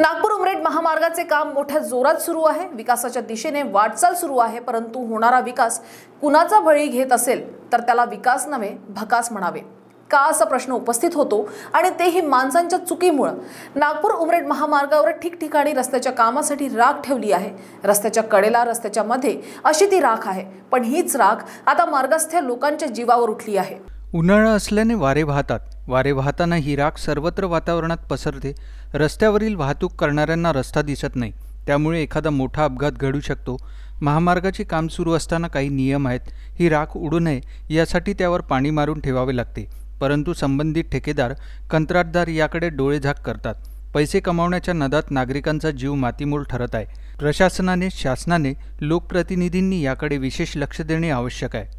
नागपूर उमरेड महामार्गाचे काम मोठ्या जोरात सुरू आहे विकासाच्या दिशेने वाटचाल सुरू आहे परंतु होणारा विकास कुणाचा बळी घेत असेल तर त्याला विकास नव्हे भकास म्हणावे का असा प्रश्न उपस्थित होतो आणि तेही माणसांच्या चुकीमुळं नागपूर उमरेड महामार्गावर ठिकठिकाणी रस्त्याच्या कामासाठी राख ठेवली आहे रस्त्याच्या कडेला रस्त्याच्या मध्ये अशी ती राख आहे पण हीच राख आता मार्गस्थ लोकांच्या जीवावर उठली आहे उन्हाळा असल्याने वारे वाहतात वारे वाहताना ही राख सर्वत्र वातावरणात पसरते रस्त्यावरील वाहतूक करणाऱ्यांना रस्ता दिसत नाही त्यामुळे एखादा मोठा अपघात घडू शकतो महामार्गाचे काम सुरू असताना काही नियम आहेत ही राख उडू नये यासाठी त्यावर पाणी मारून ठेवावे लागते परंतु संबंधित ठेकेदार कंत्राटदार याकडे डोळेझाक करतात पैसे कमावण्याच्या नदात नागरिकांचा जीव मातीमोल ठरत आहे प्रशासनाने शासनाने लोकप्रतिनिधींनी याकडे विशेष लक्ष देणे आवश्यक आहे